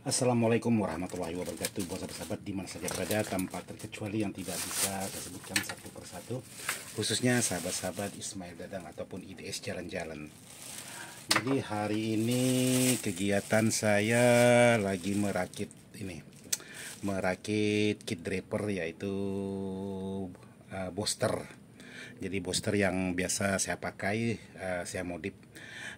Assalamualaikum warahmatullahi wabarakatuh Buat sahabat-sahabat dimana saja berada Tanpa terkecuali yang tidak bisa saya sebutkan satu persatu Khususnya sahabat-sahabat Ismail Dadang ataupun IDS Jalan-Jalan Jadi hari ini kegiatan saya lagi merakit ini Merakit kit draper yaitu uh, booster Jadi booster yang biasa saya pakai uh, Saya modif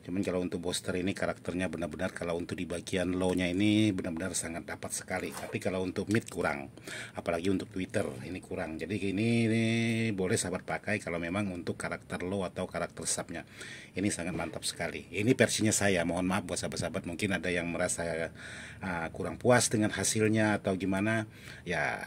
Cuman kalau untuk booster ini karakternya benar-benar kalau untuk di bagian low-nya ini benar-benar sangat dapat sekali. Tapi kalau untuk mid kurang. Apalagi untuk Twitter ini kurang. Jadi ini, ini boleh sahabat pakai kalau memang untuk karakter low atau karakter subnya. Ini sangat mantap sekali. Ini versinya saya. Mohon maaf buat sahabat-sahabat mungkin ada yang merasa uh, kurang puas dengan hasilnya atau gimana. Ya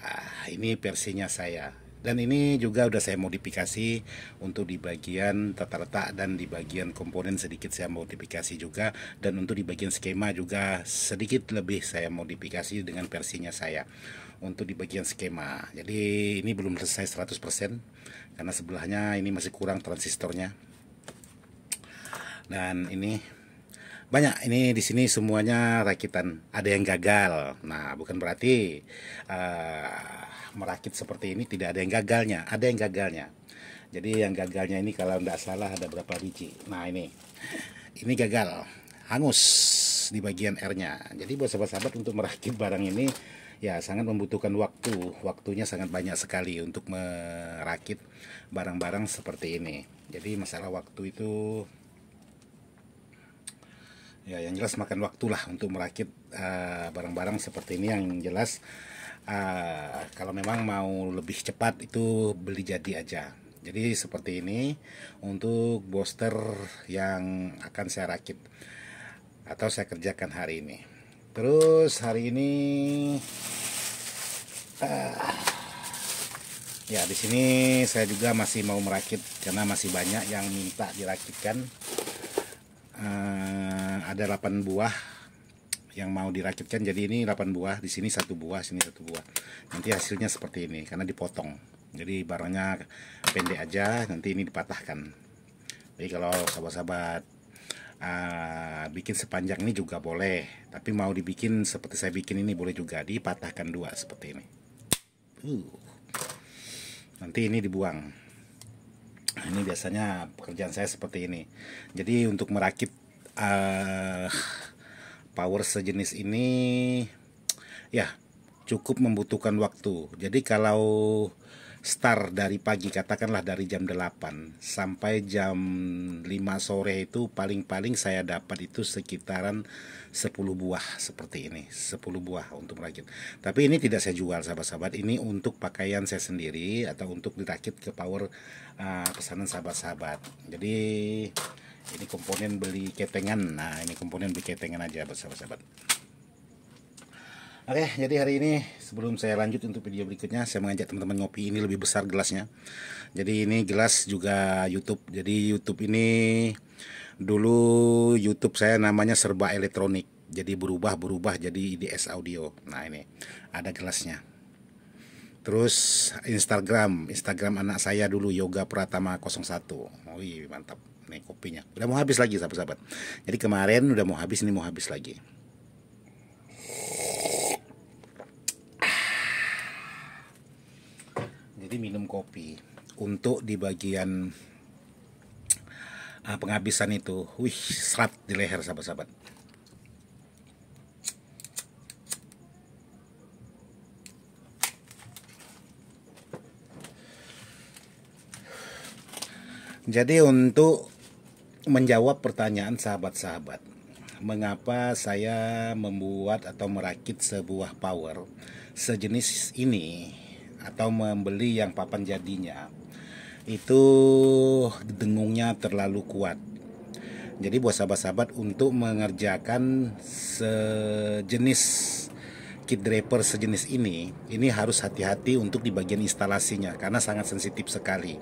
ini versinya saya dan ini juga sudah saya modifikasi untuk di bagian tata letak dan di bagian komponen sedikit saya modifikasi juga dan untuk di bagian skema juga sedikit lebih saya modifikasi dengan versinya saya untuk di bagian skema. Jadi ini belum selesai 100% karena sebelahnya ini masih kurang transistornya. Dan ini banyak ini di sini semuanya rakitan ada yang gagal nah bukan berarti uh, merakit seperti ini tidak ada yang gagalnya ada yang gagalnya jadi yang gagalnya ini kalau tidak salah ada berapa biji nah ini ini gagal hangus di bagian R jadi buat sahabat-sahabat untuk merakit barang ini ya sangat membutuhkan waktu waktunya sangat banyak sekali untuk merakit barang-barang seperti ini jadi masalah waktu itu ya yang jelas makan waktulah untuk merakit eh, barang-barang uh, seperti ini yang jelas uh, kalau memang mau lebih cepat itu beli jadi aja jadi seperti ini untuk booster yang akan saya rakit atau saya kerjakan hari ini terus hari ini uh, ya di sini saya juga masih mau merakit karena masih banyak yang minta dirakitkan ada 8 buah yang mau dirakitkan jadi ini 8 buah di sini satu buah sini satu buah nanti hasilnya seperti ini karena dipotong jadi barangnya pendek aja nanti ini dipatahkan jadi kalau sahabat-sahabat uh, bikin sepanjang ini juga boleh tapi mau dibikin seperti saya bikin ini boleh juga dipatahkan dua seperti ini uh. nanti ini dibuang ini biasanya pekerjaan saya seperti ini jadi untuk merakit uh, power sejenis ini ya cukup membutuhkan waktu. Jadi kalau start dari pagi katakanlah dari jam 8 sampai jam 5 sore itu paling-paling saya dapat itu sekitaran 10 buah seperti ini 10 buah untuk merakit tapi ini tidak saya jual sahabat-sahabat ini untuk pakaian saya sendiri atau untuk dirakit ke power uh, pesanan sahabat-sahabat jadi ini komponen beli ketengan nah ini komponen beli ketengan aja sahabat-sahabat Oke, jadi hari ini sebelum saya lanjut untuk video berikutnya, saya mengajak teman-teman ngopi ini lebih besar gelasnya. Jadi ini gelas juga YouTube. Jadi YouTube ini dulu YouTube saya namanya Serba Elektronik. Jadi berubah-berubah jadi IDS Audio. Nah ini ada gelasnya. Terus Instagram, Instagram anak saya dulu Yoga Pratama 01. Wih, mantap. Nih kopinya. Udah mau habis lagi sahabat-sahabat. Jadi kemarin udah mau habis, ini mau habis lagi. Ah. Jadi minum kopi untuk di bagian ah, penghabisan itu. Wih, serat di leher sahabat-sahabat. Jadi untuk menjawab pertanyaan sahabat-sahabat, mengapa saya membuat atau merakit sebuah power sejenis ini atau membeli yang papan jadinya itu dengungnya terlalu kuat. Jadi buat sahabat-sahabat untuk mengerjakan sejenis kit draper sejenis ini, ini harus hati-hati untuk di bagian instalasinya karena sangat sensitif sekali.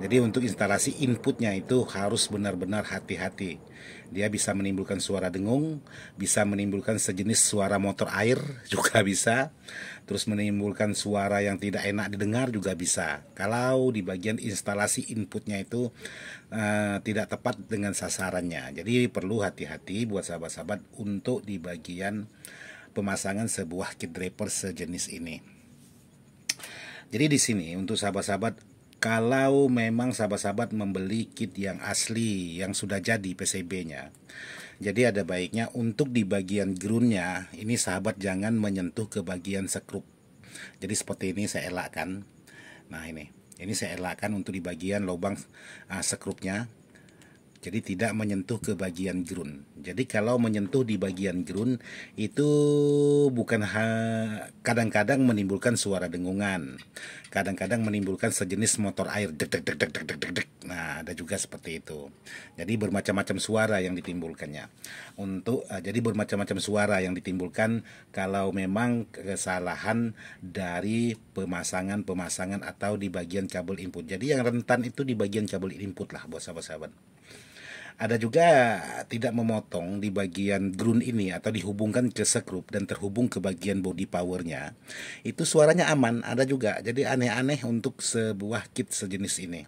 Jadi untuk instalasi inputnya itu harus benar-benar hati-hati. Dia bisa menimbulkan suara dengung, bisa menimbulkan sejenis suara motor air juga bisa, terus menimbulkan suara yang tidak enak didengar juga bisa. Kalau di bagian instalasi inputnya itu uh, tidak tepat dengan sasarannya. Jadi perlu hati-hati buat sahabat-sahabat untuk di bagian pemasangan sebuah kit draper sejenis ini. Jadi di sini untuk sahabat-sahabat kalau memang sahabat-sahabat membeli kit yang asli yang sudah jadi PCB-nya. Jadi ada baiknya untuk di bagian groundnya ini sahabat jangan menyentuh ke bagian sekrup. Jadi seperti ini saya elakkan. Nah ini, ini saya elakkan untuk di bagian lubang uh, sekrupnya jadi tidak menyentuh ke bagian ground. Jadi kalau menyentuh di bagian ground itu bukan kadang-kadang menimbulkan suara dengungan, kadang-kadang menimbulkan sejenis motor air dek dek dek dek dek dek dek. Nah ada juga seperti itu. Jadi bermacam-macam suara yang ditimbulkannya. Untuk uh, jadi bermacam-macam suara yang ditimbulkan kalau memang kesalahan dari pemasangan-pemasangan atau di bagian kabel input. Jadi yang rentan itu di bagian kabel input lah buat sahabat-sahabat. Ada juga tidak memotong di bagian ground ini atau dihubungkan ke sekrup dan terhubung ke bagian body powernya. Itu suaranya aman, ada juga. Jadi aneh-aneh untuk sebuah kit sejenis ini.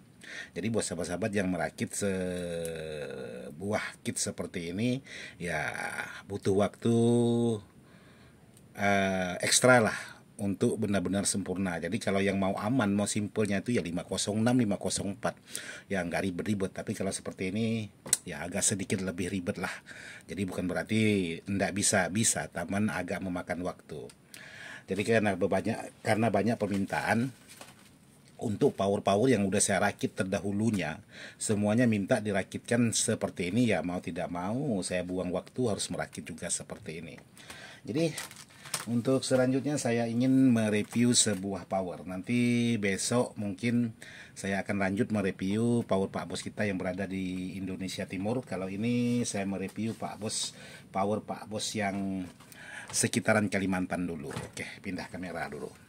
Jadi buat sahabat-sahabat yang merakit sebuah kit seperti ini ya butuh waktu uh, ekstra lah untuk benar-benar sempurna. Jadi kalau yang mau aman, mau simpelnya itu ya 506, 504. Ya nggak ribet-ribet, tapi kalau seperti ini ya agak sedikit lebih ribet lah. Jadi bukan berarti nggak bisa, bisa, taman agak memakan waktu. Jadi karena banyak karena banyak permintaan untuk power-power yang udah saya rakit terdahulunya semuanya minta dirakitkan seperti ini ya mau tidak mau saya buang waktu harus merakit juga seperti ini. Jadi untuk selanjutnya saya ingin mereview sebuah power. Nanti besok mungkin saya akan lanjut mereview power Pak Bos kita yang berada di Indonesia Timur. Kalau ini saya mereview Pak Bos power Pak Bos yang sekitaran Kalimantan dulu. Oke, pindah kamera dulu.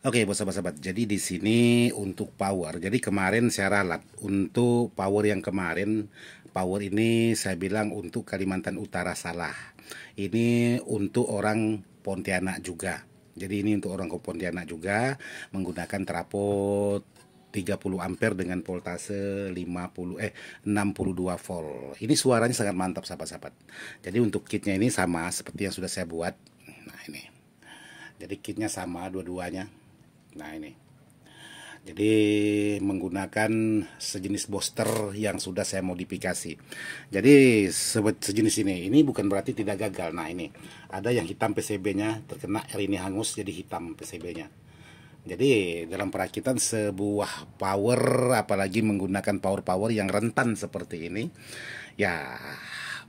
Oke, okay, sahabat-sahabat. Jadi di sini untuk power. Jadi kemarin saya ralat untuk power yang kemarin. Power ini saya bilang untuk Kalimantan Utara salah. Ini untuk orang Pontianak juga. Jadi ini untuk orang ke Pontianak juga menggunakan trafo 30 ampere dengan voltase 50 eh 62 volt. Ini suaranya sangat mantap sahabat-sahabat. Jadi untuk kitnya ini sama seperti yang sudah saya buat. Nah, ini. Jadi kitnya sama dua-duanya Nah ini. Jadi menggunakan sejenis booster yang sudah saya modifikasi. Jadi sejenis ini, ini bukan berarti tidak gagal. Nah ini, ada yang hitam PCB-nya terkena air ini hangus jadi hitam PCB-nya. Jadi dalam perakitan sebuah power apalagi menggunakan power-power yang rentan seperti ini ya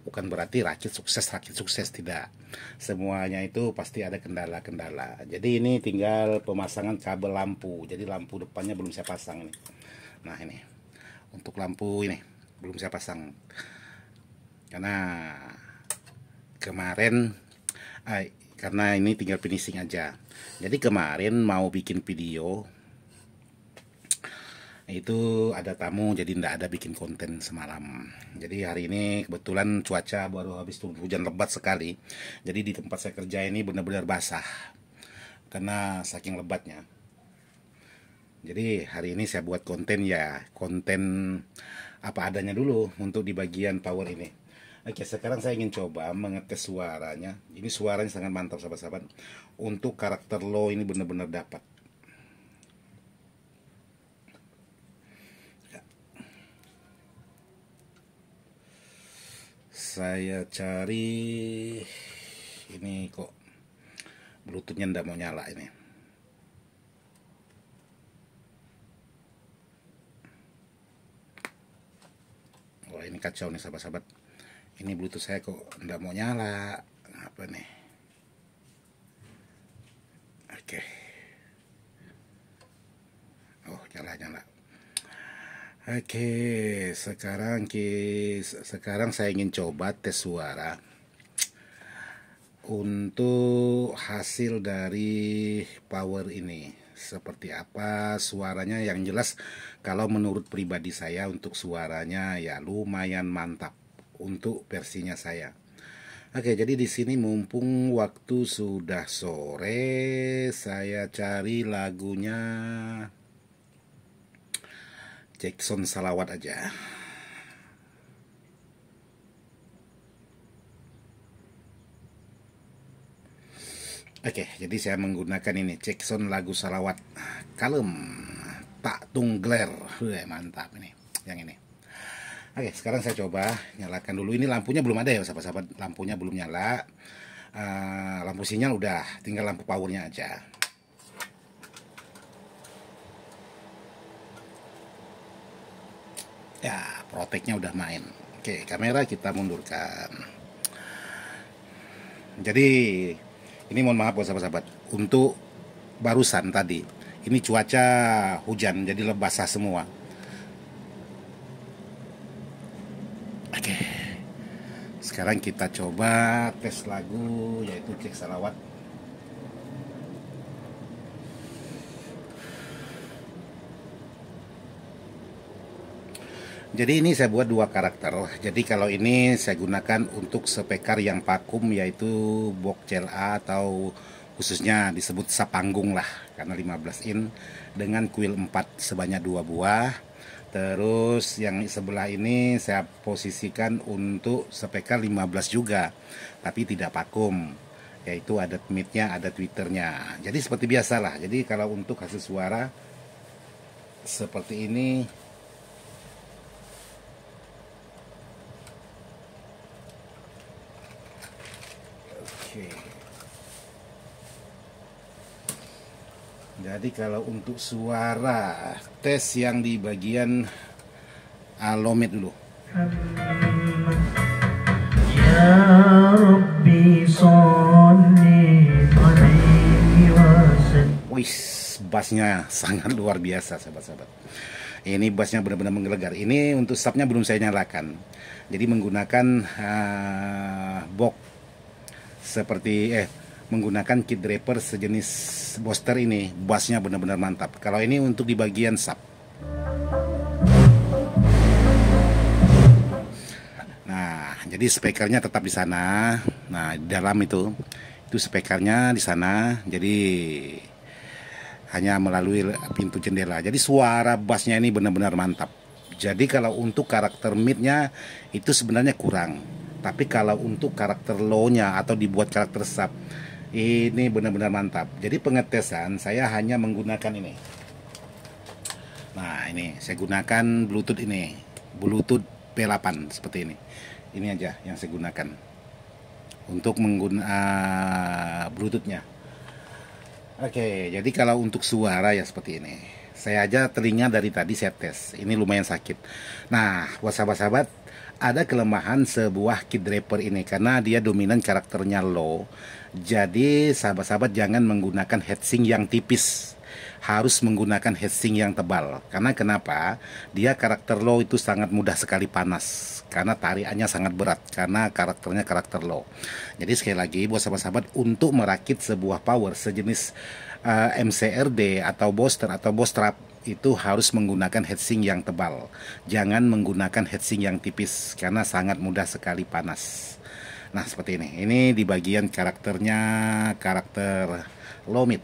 bukan berarti rakit sukses rakit sukses tidak semuanya itu pasti ada kendala-kendala jadi ini tinggal pemasangan kabel lampu jadi lampu depannya belum saya pasang nih nah ini untuk lampu ini belum saya pasang karena kemarin eh, karena ini tinggal finishing aja jadi kemarin mau bikin video itu ada tamu jadi tidak ada bikin konten semalam jadi hari ini kebetulan cuaca baru habis turun hujan lebat sekali jadi di tempat saya kerja ini benar-benar basah karena saking lebatnya jadi hari ini saya buat konten ya konten apa adanya dulu untuk di bagian power ini Oke sekarang saya ingin coba mengetes suaranya Ini suaranya sangat mantap sahabat-sahabat Untuk karakter low ini benar-benar dapat saya cari ini kok bluetoothnya ndak mau nyala ini wah ini kacau nih sahabat-sahabat ini bluetooth saya kok ndak mau nyala apa nih Oke, sekarang kis sekarang saya ingin coba tes suara untuk hasil dari power ini seperti apa suaranya yang jelas kalau menurut pribadi saya untuk suaranya ya lumayan mantap untuk versinya saya. Oke, jadi di sini mumpung waktu sudah sore, saya cari lagunya Jackson salawat aja Oke, jadi saya menggunakan ini Jackson lagu salawat Kalem Tak Tunggler. Wih, mantap ini. Yang ini. Oke, sekarang saya coba nyalakan dulu. Ini lampunya belum ada ya, sahabat-sahabat. Lampunya belum nyala. Uh, lampu sinyal udah, tinggal lampu powernya aja. Ya, proteknya udah main. Oke, kamera kita mundurkan. Jadi, ini mohon maaf buat sahabat-sahabat. Untuk barusan tadi, ini cuaca hujan, jadi lebasah semua. Oke, sekarang kita coba tes lagu, yaitu cek salawat. Jadi ini saya buat dua karakter. Jadi kalau ini saya gunakan untuk sepekar yang pakum yaitu box CLA atau khususnya disebut sapanggung lah karena 15 in dengan kuil 4 sebanyak dua buah. Terus yang sebelah ini saya posisikan untuk sepekar 15 juga tapi tidak pakum yaitu ada mitnya ada twitternya jadi seperti biasalah jadi kalau untuk hasil suara seperti ini Jadi kalau untuk suara tes yang di bagian alomet ah, dulu. Ya Rabbi Wis, bassnya sangat luar biasa sahabat-sahabat. Ini bassnya benar-benar menggelegar. Ini untuk subnya belum saya nyalakan. Jadi menggunakan uh, box seperti eh menggunakan kit draper sejenis poster ini bassnya benar-benar mantap kalau ini untuk di bagian sub nah jadi spekernya tetap di sana nah di dalam itu itu spekernya di sana jadi hanya melalui pintu jendela jadi suara bassnya ini benar-benar mantap jadi kalau untuk karakter midnya itu sebenarnya kurang tapi kalau untuk karakter low-nya atau dibuat karakter sub ini benar-benar mantap jadi pengetesan saya hanya menggunakan ini nah ini saya gunakan bluetooth ini bluetooth P8 seperti ini ini aja yang saya gunakan untuk menggunakan uh, bluetoothnya oke jadi kalau untuk suara ya seperti ini saya aja telinga dari tadi saya tes ini lumayan sakit nah buat sahabat-sahabat ada kelemahan sebuah Kid Draper ini karena dia dominan karakternya low. Jadi sahabat-sahabat jangan menggunakan headsing yang tipis. Harus menggunakan headsing yang tebal. Karena kenapa? Dia karakter low itu sangat mudah sekali panas. Karena tariannya sangat berat. Karena karakternya karakter low. Jadi sekali lagi buat sahabat-sahabat untuk merakit sebuah power sejenis uh, eh, MCRD atau booster atau trap itu harus menggunakan heatsink yang tebal. Jangan menggunakan heatsink yang tipis karena sangat mudah sekali panas. Nah, seperti ini. Ini di bagian karakternya karakter lomit.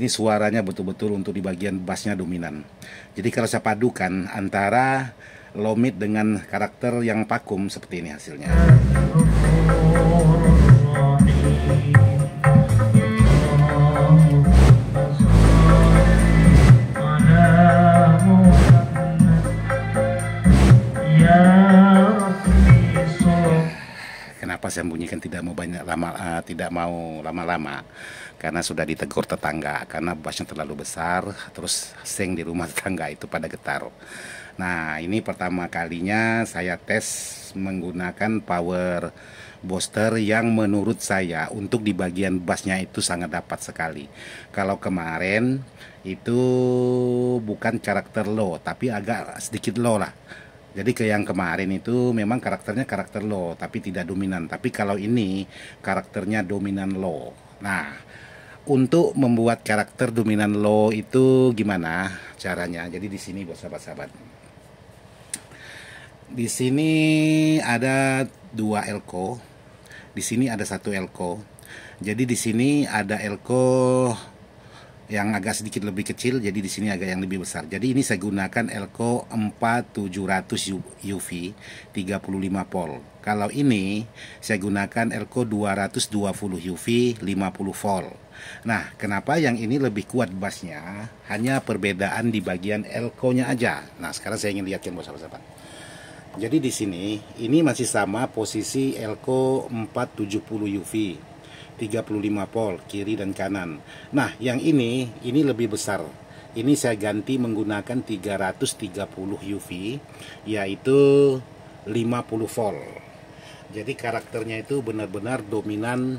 ini suaranya betul-betul untuk di bagian bassnya dominan. Jadi kalau saya padukan antara lomit dengan karakter yang pakum seperti ini hasilnya. Kenapa saya bunyikan tidak mau banyak lama uh, tidak mau lama-lama? Karena sudah ditegur tetangga karena bassnya terlalu besar, terus seng di rumah tetangga itu pada getar. Nah ini pertama kalinya saya tes menggunakan power booster yang menurut saya untuk di bagian bassnya itu sangat dapat sekali kalau kemarin itu bukan karakter low tapi agak sedikit low lah jadi ke yang kemarin itu memang karakternya karakter low tapi tidak dominan. Tapi kalau ini karakternya dominan low. Nah, untuk membuat karakter dominan low itu gimana caranya? Jadi di sini buat sahabat-sahabat. Di sini ada dua elko. Di sini ada satu elko. Jadi di sini ada elko yang agak sedikit lebih kecil jadi di sini agak yang lebih besar jadi ini saya gunakan Elko 4700 UV 35 volt kalau ini saya gunakan Elko 220 UV 50 volt nah kenapa yang ini lebih kuat basnya? hanya perbedaan di bagian Elko nya aja nah sekarang saya ingin lihatkan bos sahabat. Jadi di sini ini masih sama posisi elko 470 UV 35 volt kiri dan kanan. Nah, yang ini ini lebih besar. Ini saya ganti menggunakan 330 UV yaitu 50 volt. Jadi karakternya itu benar-benar dominan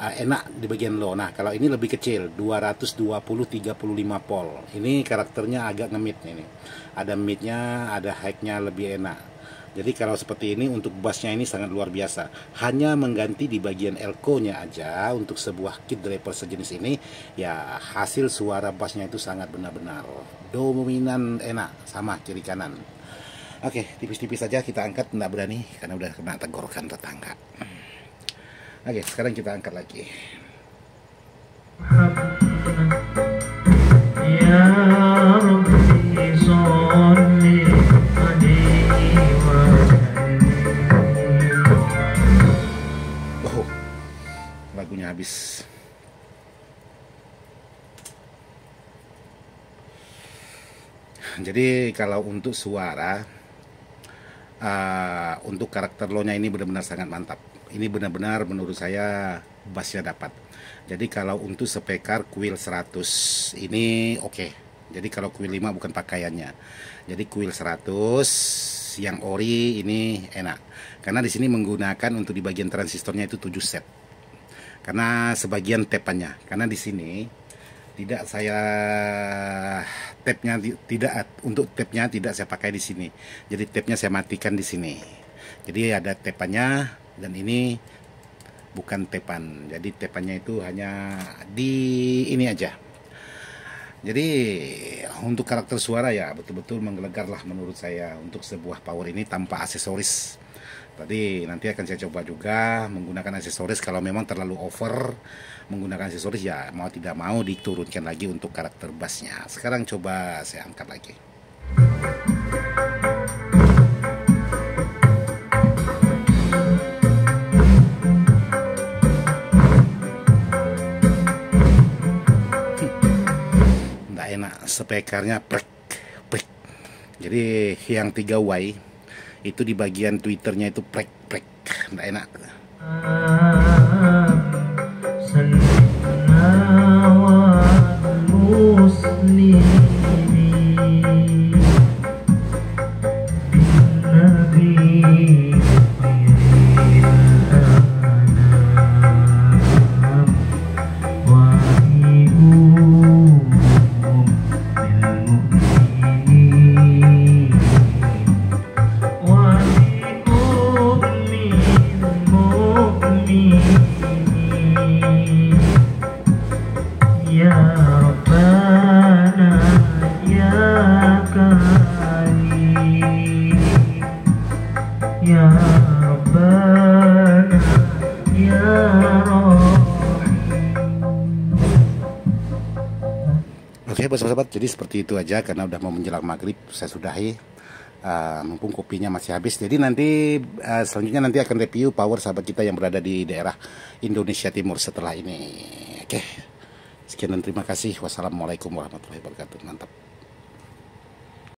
uh, enak di bagian low. Nah, kalau ini lebih kecil, 220 35 volt Ini karakternya agak ngemit ini. Ada midnya, ada high-nya lebih enak. Jadi kalau seperti ini untuk bassnya ini sangat luar biasa. Hanya mengganti di bagian elko-nya aja untuk sebuah kit driver sejenis ini, ya hasil suara bassnya itu sangat benar-benar dominan enak sama kiri kanan. Oke, tipis-tipis saja kita angkat, tidak berani karena udah kena tenggorokan tetangga. Oke, sekarang kita angkat lagi. Ya. bensinnya habis jadi kalau untuk suara uh, untuk karakter lo nya ini benar-benar sangat mantap ini benar-benar menurut saya bassnya dapat jadi kalau untuk speaker kuil 100 ini oke okay. jadi kalau kuil 5 bukan pakaiannya jadi kuil 100 yang ori ini enak karena di sini menggunakan untuk di bagian transistornya itu 7 set karena sebagian tepannya karena di sini tidak saya tapnya tidak untuk tapnya tidak saya pakai di sini jadi tapnya saya matikan di sini jadi ada tepannya dan ini bukan tepan jadi tepannya itu hanya di ini aja jadi untuk karakter suara ya betul-betul menggelegar lah menurut saya untuk sebuah power ini tanpa aksesoris Tadi nanti akan saya coba juga menggunakan aksesoris kalau memang terlalu over menggunakan aksesoris ya mau tidak mau diturunkan lagi untuk karakter bassnya. Sekarang coba saya angkat lagi. Tidak enak speakernya prek prek. Jadi yang 3 Y itu di bagian twitternya itu prek prek nggak enak Jadi seperti itu aja karena udah mau menjelang maghrib saya sudahi. Uh, mumpung kopinya masih habis. Jadi nanti uh, selanjutnya nanti akan review power sahabat kita yang berada di daerah Indonesia Timur setelah ini. Oke. Okay. Sekian dan terima kasih. Wassalamualaikum warahmatullahi wabarakatuh. Mantap.